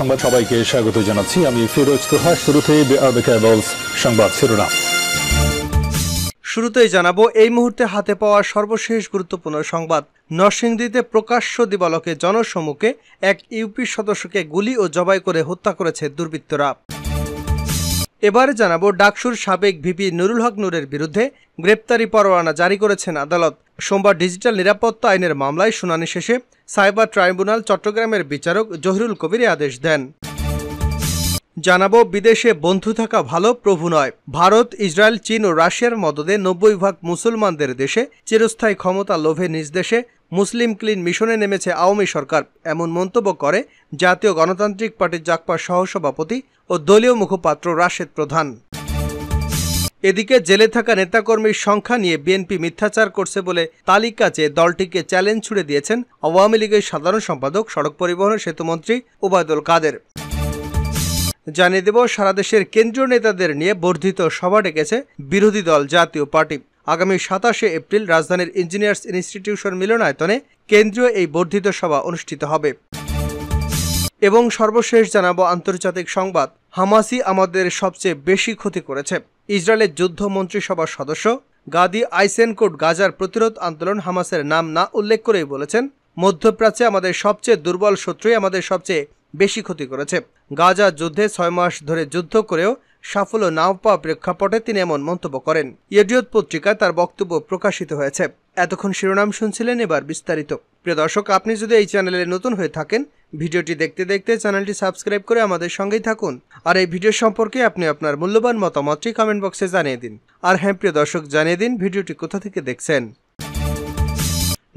সংবাদ সবাইকে স্বাগত জানাচ্ছি আমি ফিরোজ তোহা শুরুতে সংবাদ শিরোনাম শুরুতেই জানাবো এই মুহূর্তে হাতে পাওয়া সর্বশেষ গুরুত্বপূর্ণ সংবাদ নরসিংদীতে প্রকাশ্য দিবালকে জনসম্মুখে এক ইউপি সদস্যকে গুলি ও জবাই করে হত্যা করেছে দুর্বৃত্তরা এবারে জানাবো ডাকসুর সাবেক ভিপি নুরুল হক নুরের বিরুদ্ধে গ্রেপ্তারি পরোয়ানা জারি করেছেন আদালত সোমবার ডিজিটাল নিরাপত্তা আইনের মামলায় শুনানি শেষে সাইবার ট্রাইব্যুনাল চট্টগ্রামের বিচারক জহিরুল কবির আদেশ দেন জানাবো বিদেশে বন্ধু থাকা ভালো প্রভু নয় ভারত ইসরায়েল চীন ও রাশিয়ার মদদে নব্বই ভাগ মুসলমানদের দেশে চিরস্থায়ী ক্ষমতা লোভে নিজ দেশে মুসলিম ক্লিন মিশনে নেমেছে আওয়ামী সরকার এমন মন্তব্য করে জাতীয় গণতান্ত্রিক পার্টির জাকপার সহসভাপতি ও দলীয় মুখপাত্র রাশেদ প্রধান এদিকে জেলে থাকা নেতাকর্মীর সংখ্যা নিয়ে বিএনপি মিথ্যাচার করছে বলে তালিকা চেয়ে দলটিকে চ্যালেঞ্জ ছুড়ে দিয়েছেন আওয়ামী লীগের সাধারণ সম্পাদক সড়ক পরিবহন সেতুমন্ত্রী ওবায়দুল কাদের জানিয়ে দেব সারা দেশের কেন্দ্রীয় নেতাদের নিয়ে বর্ধিত সভা ডেকেছে বিরোধী দল জাতীয় পার্টি আগামী সাতাশে এপ্রিল রাজধানীর ইঞ্জিনিয়ার্স ইনস্টিটিউশন মিলনায়তনে কেন্দ্রীয় এই বর্ধিত সভা অনুষ্ঠিত হবে এবং সর্বশেষ জানাব আন্তর্জাতিক সংবাদ হামাসি আমাদের সবচেয়ে বেশি ক্ষতি করেছে ইসরায়েলের যুদ্ধ মন্ত্রিসভার সদস্য গাদি আইসেনকোট গাজার প্রতিরোধ আন্দোলন হামাসের নাম না উল্লেখ করেই বলেছেন মধ্যপ্রাচ্যে আমাদের সবচেয়ে দুর্বল শত্রুই আমাদের সবচেয়ে বেশি ক্ষতি করেছে গাজা যুদ্ধে ছয় মাস ধরে যুদ্ধ করেও সাফল্য না পাওয়া প্রেক্ষাপটে তিনি এমন মন্তব্য করেন ইডিয়ত পত্রিকায় তার বক্তব্য প্রকাশিত হয়েছে এতক্ষণ শিরোনাম শুনছিলেন এবার বিস্তারিত প্রিয় দর্শক আপনি যদি এই চ্যানেলে নতুন হয়ে থাকেন ভিডিওটি দেখতে দেখতে চ্যানেলটি সাবস্ক্রাইব করে আমাদের সঙ্গেই থাকুন আর এই ভিডিও সম্পর্কে আপনি আপনার মূল্যবান মতামতটি কমেন্ট বক্সে জানিয়ে দিন আর হ্যাঁ প্রিয় দর্শক জানিয়ে দিন ভিডিওটি কোথা থেকে দেখছেন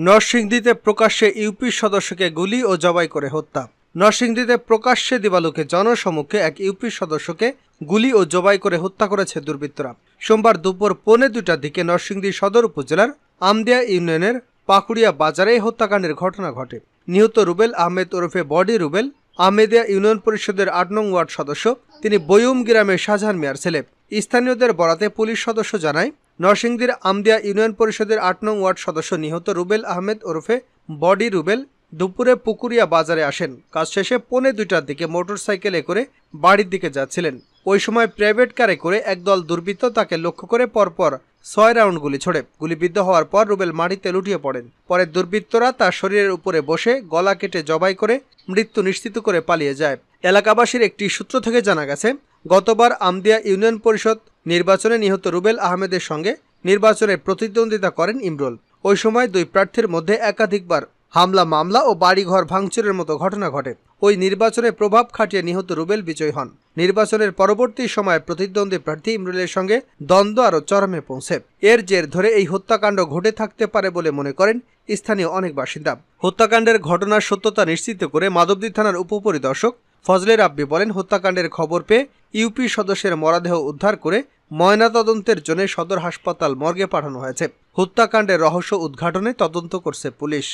নরসিংদীতে প্রকাশ্যে ইউপি সদস্যকে গুলি ও জবাই করে হত্যা নরসিংদীতে প্রকাশ্যে দিবালোকে জনসমুখে এক ইউপি সদস্যকে গুলি ও জবাই করে হত্যা করেছে দুর্বৃত্তরা সোমবার দুপুর পৌনে দুটার দিকে নরসিংদী সদর উপজেলার আমদিয়া ইউনিয়নের পাকুড়িয়া বাজারে হত্যাকাণ্ডের ঘটনা ঘটে নিহত রুবেল আহমেদ ওরফে বডি রুবেল আমেদিয়া ইউনিয়ন পরিষদের আট নং ওয়ার্ড সদস্য তিনি বয়ুম গ্রামের শাহজাহান মিয়ার ছেলে স্থানীয়দের বরাতে পুলিশ সদস্য জানায় নরসিংদীর আমদিয়া ইউনিয়ন পরিষদের আট নং ওয়ার্ড সদস্য নিহত রুবেল আহমেদ ওরফে বডি রুবেল দুপুরে পুকুরিয়া বাজারে আসেন কাজ শেষে পৌনে দুইটার দিকে মোটরসাইকেলে করে বাড়ির দিকে যাচ্ছিলেন ওই সময় প্রাইভেট কারে করে একদল দুর্বৃত্ত তাকে লক্ষ্য করে পরপর ছয় রাউন্ড গুলি ছোড়ে গুলিবিদ্ধ হওয়ার পর রুবেল মাটিতে লুটিয়ে পড়েন পরে দুর্বৃত্তরা তার শরীরের উপরে বসে গলা কেটে জবাই করে মৃত্যু নিশ্চিত করে পালিয়ে যায় এলাকাবাসীর একটি সূত্র থেকে জানা গেছে গতবার আমদিয়া ইউনিয়ন পরিষদ নির্বাচনে নিহত রুবেল আহমেদের সঙ্গে নির্বাচনে প্রতিদ্বন্দ্বিতা করেন ইমরুল ওই সময় দুই প্রার্থীর মধ্যে একাধিকবার হামলা মামলা ও বাড়িঘর ভাঙচুরের মতো ঘটনা ঘটে ওই নির্বাচনে প্রভাব খাটিয়ে নিহত রুবেল বিজয়ী হন নির্বাচনের পরবর্তী সময়ে প্রতিদ্বন্দ্বী প্রার্থী ইমরুলের সঙ্গে দ্বন্দ্ব আরও চরমে পৌঁছে এর জের ধরে এই হত্যাকাণ্ড ঘটে থাকতে পারে বলে মনে করেন স্থানীয় অনেক বাসিন্দা হত্যাকাণ্ডের ঘটনার সত্যতা নিশ্চিত করে মাধবদী থানার উপপরিদর্শক ফজলে রাব্বি বলেন হত্যাকাণ্ডের খবর পেয়ে ইউপি সদস্যের মরাদেহ উদ্ধার করে ময়নাতদন্তের জন্য সদর হাসপাতাল মর্গে পাঠানো হয়েছে হত্যাকাণ্ডের রহস্য উদ্ঘাটনে তদন্ত করছে পুলিশ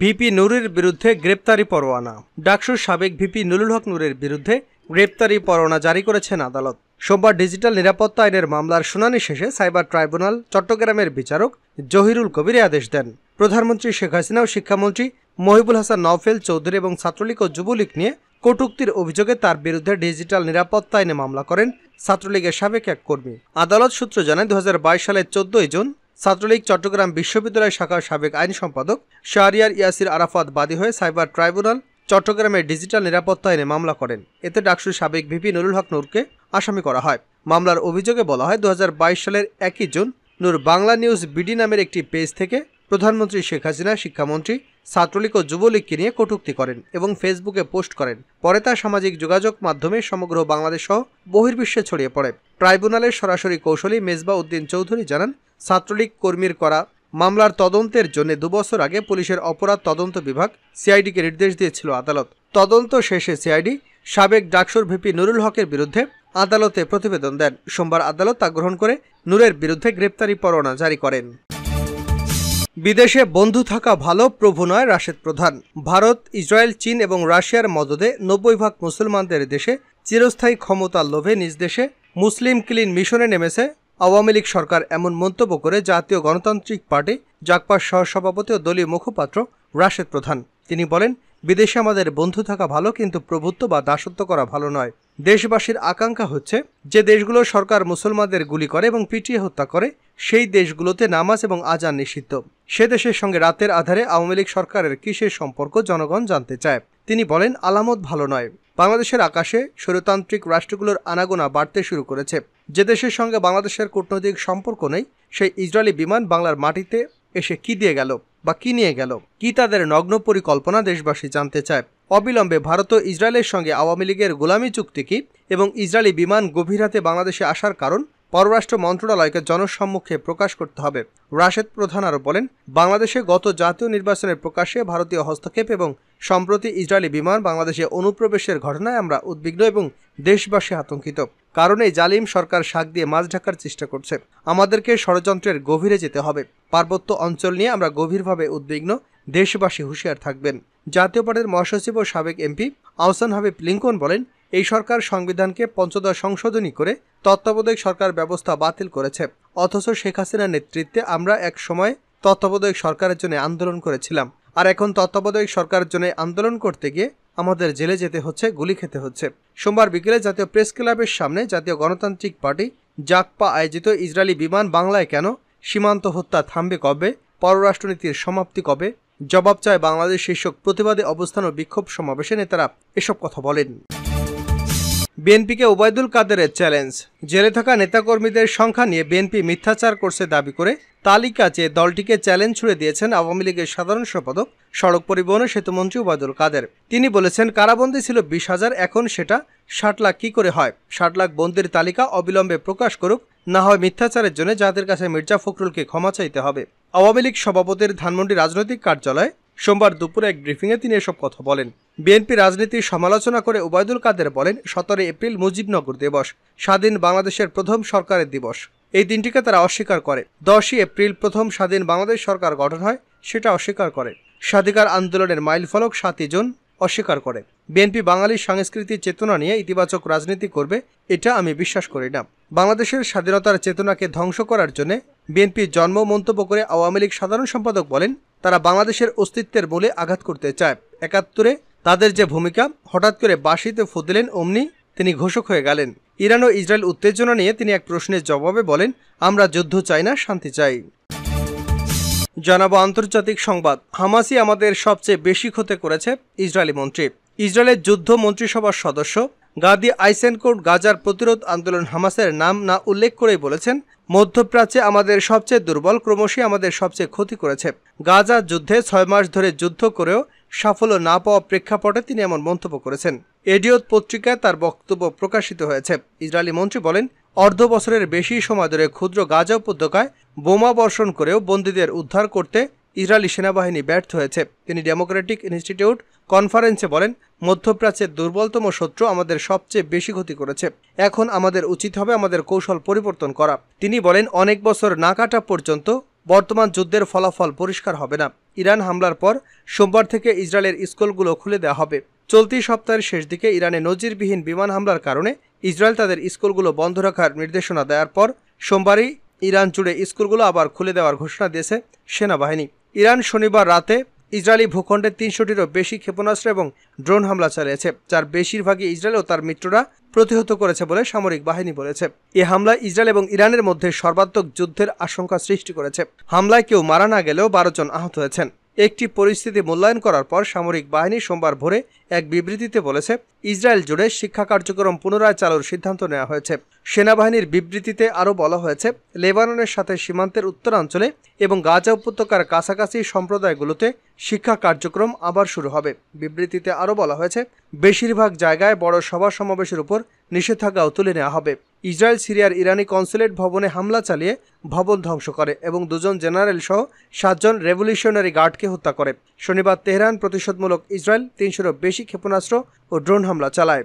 ভিপি নুরের বিরুদ্ধে গ্রেপ্তারি পরোয়ানা ডাকসুর সাবেক ভিপি নুরুল হক নুরের বিরুদ্ধে গ্রেপ্তারি পরোয়ানা জারি করেছেন আদালত সোমবার ডিজিটাল নিরাপত্তা আইনের মামলার শুনানি শেষে সাইবার ট্রাইব্যুনাল চট্টগ্রামের বিচারক জহিরুল কবির আদেশ দেন প্রধানমন্ত্রী শেখ হাসিনা ও শিক্ষামন্ত্রী মহিবুল হাসান নওফেল চৌধুরী এবং ছাত্রলীগ ও যুবলীগ নিয়ে কটুক্তির অভিযোগে তার বিরুদ্ধে ডিজিটাল নিরাপত্তা আইনে মামলা করেন ছাত্রলীগের সাবেক এক কর্মী আদালত সূত্র জানায় দু সালের চোদ্দই জুন ছাত্রলীগ চট্টগ্রাম বিশ্ববিদ্যালয় শাখার সাবেক আইন সম্পাদক শাহরিয়ার ইয়াসির আরাফাত বাদী হয়ে সাইবার ট্রাইব্যুনাল চট্টগ্রামের ডিজিটাল নিরাপত্তা আইনে মামলা করেন এতে ডাকসুর সাবেক ভিপি নুরুল হক নূরকে আসামি করা হয় মামলার অভিযোগে বলা হয় দু সালের একই June Noor Bangla news BD নামের একটি পেজ থেকে প্রধানমন্ত্রী শেখ হাসিনা শিক্ষামন্ত্রী ছাত্রলীগ ও যুবলীগকে নিয়ে কটূক্তি করেন এবং ফেসবুকে পোস্ট করেন পরে তা সামাজিক যোগাযোগ মাধ্যমে সমগ্র বাংলাদেশ সহ বহির্বিশ্বে ছড়িয়ে পড়ে ট্রাইব্যুনালের সরাসরি কৌশলী মেজবা উদ্দিন চৌধুরী জানান ছাত্রলীগ কর্মীর করা মামলার তদন্তের জন্য দুবছর আগে পুলিশের অপরাধ তদন্ত বিভাগ সিআইডিকে নির্দেশ দিয়েছিল আদালত তদন্ত শেষে সিআইডি সাবেক ডাকসুর ভিপি নুরুল হকের বিরুদ্ধে আদালতে প্রতিবেদন দেন সোমবার আদালত তা গ্রহণ করে নূরের বিরুদ্ধে গ্রেপ্তারি পরোয়ানা জারি করেন বিদেশে বন্ধু থাকা ভালো প্রভু নয় রাশেদ প্রধান ভারত ইসরায়েল চীন এবং রাশিয়ার মদদে নব্বই ভাগ মুসলমানদের দেশে চিরস্থায়ী ক্ষমতা লোভে নিজ দেশে মুসলিম ক্লিন মিশনে নেমেছে আওয়ামী লীগ সরকার এমন মন্তব্য করে জাতীয় গণতান্ত্রিক পার্টি সহ সহসভাপতি ও দলীয় মুখপাত্র রাশেদ প্রধান তিনি বলেন বিদেশে আমাদের বন্ধু থাকা ভালো কিন্তু প্রভুত্ব বা দাসত্ব করা ভালো নয় দেশবাসীর আকাঙ্ক্ষা হচ্ছে যে দেশগুলো সরকার মুসলমানদের গুলি করে এবং পিটিয়ে হত্যা করে সেই দেশগুলোতে নামাজ এবং আজান নিষিদ্ধ সে দেশের সঙ্গে রাতের আধারে আওয়ামী লীগ সরকারের কিসের সম্পর্ক জনগণ জানতে চায় তিনি বলেন আলামত ভালো নয় বাংলাদেশের আকাশে স্বরতান্ত্রিক রাষ্ট্রগুলোর আনাগোনা বাড়তে শুরু করেছে যে দেশের সঙ্গে বাংলাদেশের কূটনৈতিক সম্পর্ক নেই সেই ইসরায়েলি বিমান বাংলার মাটিতে এসে কি দিয়ে গেল বা কি নিয়ে গেল কি তাদের নগ্ন পরিকল্পনা দেশবাসী জানতে চায় অবিলম্বে ভারত ও ইসরায়েলের সঙ্গে আওয়ামী লীগের গোলামী চুক্তি কি এবং ইসরায়েলি বিমান গভীর রাতে বাংলাদেশে আসার কারণ পররাষ্ট্র মন্ত্রণালয়কে জনসম্মুখে প্রকাশ করতে হবে রাশেদ প্রধান আরও বলেন বাংলাদেশে গত জাতীয় নির্বাচনের প্রকাশে ভারতীয় হস্তক্ষেপ এবং সম্প্রতি ইসরায়েলি বিমান বাংলাদেশে অনুপ্রবেশের ঘটনায় আমরা উদ্বিগ্ন এবং দেশবাসী আতঙ্কিত কারণে জালিম সরকার শাক দিয়ে মাছ ঢাকার চেষ্টা করছে আমাদেরকে ষড়যন্ত্রের গভীরে যেতে হবে পার্বত্য অঞ্চল নিয়ে আমরা গভীরভাবে উদ্বিগ্ন দেশবাসী হুঁশিয়ার থাকবেন জাতীয় পার্টির মহাসচিব ও সাবেক এমপি আহসান হাবিব লিঙ্কন বলেন এই সরকার সংবিধানকে পঞ্চদশ সংশোধনী করে তত্ত্বাবধায়ক সরকার ব্যবস্থা বাতিল করেছে অথচ শেখ হাসিনার নেতৃত্বে আমরা এক সময় তত্ত্বাবধায়ক সরকারের জন্য আন্দোলন করেছিলাম আর এখন তত্ত্বাবধায়ক সরকারের জন্য আন্দোলন করতে গিয়ে আমাদের জেলে যেতে হচ্ছে গুলি খেতে হচ্ছে সোমবার বিকেলে জাতীয় প্রেস ক্লাবের সামনে জাতীয় গণতান্ত্রিক পার্টি জাকপা আয়োজিত ইসরায়েলি বিমান বাংলায় কেন সীমান্ত হত্যা থামবে কবে পররাষ্ট্রনীতির সমাপ্তি কবে জবাব চায় বাংলাদেশ শীর্ষক প্রতিবাদে অবস্থান ও বিক্ষোভ সমাবেশে নেতারা এসব কথা বলেন বিএনপিকে ওবায়দুল কাদেরের চ্যালেঞ্জ জেলে থাকা নেতাকর্মীদের সংখ্যা নিয়ে বিএনপি মিথ্যাচার করছে দাবি করে তালিকা চেয়ে দলটিকে চ্যালেঞ্জ ছুড়ে দিয়েছেন আওয়ামী লীগের সাধারণ সম্পাদক সড়ক পরিবহন ও সেতুমন্ত্রী ওবায়দুল কাদের তিনি বলেছেন কারাবন্দি ছিল বিশ হাজার এখন সেটা ষাট লাখ কী করে হয় ষাট লাখ বন্দির তালিকা অবিলম্বে প্রকাশ করুক না হয় মিথ্যাচারের জন্য যাদের কাছে মির্জা ফখরুলকে ক্ষমা চাইতে হবে আওয়ামী লীগ সভাপতির ধানমন্ডি রাজনৈতিক কার্যালয়ে সোমবার দুপুরে এক ব্রিফিংয়ে তিনি এসব কথা বলেন বিএনপি রাজনীতির সমালোচনা করে ওবায়দুল কাদের বলেন সতেরো এপ্রিল মুজিবনগর দিবস স্বাধীন বাংলাদেশের প্রথম সরকারের দিবস এই দিনটিকে তারা অস্বীকার করে দশই এপ্রিল প্রথম স্বাধীন বাংলাদেশ সরকার গঠন হয় সেটা অস্বীকার করে স্বাধিকার আন্দোলনের মাইলফলক সাতই জুন অস্বীকার করে বিএনপি বাঙালির সাংস্কৃতিক চেতনা নিয়ে ইতিবাচক রাজনীতি করবে এটা আমি বিশ্বাস করি না বাংলাদেশের স্বাধীনতার চেতনাকে ধ্বংস করার জন্য বিএনপি জন্ম মন্তব্য করে আওয়ামী লীগ সাধারণ সম্পাদক বলেন তারা বাংলাদেশের অস্তিত্বের বলে আঘাত করতে চায় একাত্তরে তাদের যে ভূমিকা হঠাৎ করে বাসিতে ফুদলেন অমনি তিনি ঘোষক হয়ে গেলেন ইরান ও ইসরায়েল উত্তেজনা নিয়ে তিনি এক প্রশ্নের জবাবে বলেন আমরা যুদ্ধ চাই না শান্তি চাই জানাবো আন্তর্জাতিক সংবাদ হামাসি আমাদের সবচেয়ে বেশি ক্ষতি করেছে ইসরায়েলি মন্ত্রী ইসরায়েলের যুদ্ধ মন্ত্রিসভার সদস্য গাদি আইসেনকোট গাজার প্রতিরোধ আন্দোলন হামাসের নাম না উল্লেখ করেই বলেছেন মধ্যপ্রাচ্যে আমাদের সবচেয়ে দুর্বল ক্রমশই আমাদের সবচেয়ে ক্ষতি করেছে গাজা যুদ্ধে ছয় মাস ধরে যুদ্ধ করেও সাফল্য না পাওয়া প্রেক্ষাপটে তিনি এমন মন্তব্য করেছেন এডিওত পত্রিকায় তার বক্তব্য প্রকাশিত হয়েছে ইসরায়েলি মন্ত্রী বলেন অর্ধ বছরের বেশি সময় ধরে ক্ষুদ্র গাজা উপত্যকায় বোমা বর্ষণ করেও বন্দীদের উদ্ধার করতে ইসরায়েলি সেনাবাহিনী ব্যর্থ হয়েছে তিনি ডেমোক্রেটিক ইনস্টিটিউট কনফারেন্সে বলেন মধ্যপ্রাচ্যের দুর্বলতম শত্রু আমাদের সবচেয়ে বেশি ক্ষতি করেছে এখন আমাদের উচিত হবে আমাদের কৌশল পরিবর্তন করা তিনি বলেন অনেক বছর না কাটা পর্যন্ত বর্তমান যুদ্ধের ফলাফল পরিষ্কার হবে না ইরান হামলার পর সোমবার থেকে ইসরায়েলের স্কুলগুলো খুলে দেওয়া হবে চলতি সপ্তাহের শেষ দিকে ইরানে নজিরবিহীন বিমান হামলার কারণে ইসরায়েল তাদের স্কুলগুলো বন্ধ রাখার নির্দেশনা দেওয়ার পর সোমবারই ইরান জুড়ে স্কুলগুলো আবার খুলে দেওয়ার ঘোষণা দিয়েছে সেনাবাহিনী ইরান শনিবার রাতে ইসরায়েলি ভূখণ্ডে তিনশোটিরও বেশি ক্ষেপণাস্ত্র এবং ড্রোন হামলা চালিয়েছে যার বেশিরভাগই ইসরায়েল ও তার মিত্ররা প্রতিহত করেছে বলে সামরিক বাহিনী বলেছে এ হামলা ইসরায়েল এবং ইরানের মধ্যে সর্বাত্মক যুদ্ধের আশঙ্কা সৃষ্টি করেছে হামলায় কেউ মারা না গেলেও বারো জন আহত হয়েছেন একটি পরিস্থিতি মূল্যায়ন করার পর সামরিক বাহিনী সোমবার ভোরে এক বিবৃতিতে বলেছে ইসরায়েল জুড়ে শিক্ষা কার্যক্রম পুনরায় চালুর সিদ্ধান্ত নেওয়া হয়েছে সেনাবাহিনীর বিবৃতিতে আরও বলা হয়েছে লেবাননের সাথে সীমান্তের উত্তরাঞ্চলে এবং গাজা উপত্যকার কাছাকাছি সম্প্রদায়গুলোতে শিক্ষা কার্যক্রম আবার শুরু হবে বিবৃতিতে আরও বলা হয়েছে বেশিরভাগ জায়গায় বড় সভা সমাবেশের উপর নিষেধাজ্ঞাও তুলে নেওয়া হবে ইসরায়েল সিরিয়ার ইরানি কনসুলেট ভবনে হামলা চালিয়ে ভবন ধ্বংস করে এবং দুজন জেনারেল সহ সাতজন রেভলিউশনারি গার্ডকে হত্যা করে শনিবার তেহরান প্রতিশোধমূলক ইসরায়েল তিনশোরও বেশি ক্ষেপণাস্ত্র ও ড্রোন হামলা চালায়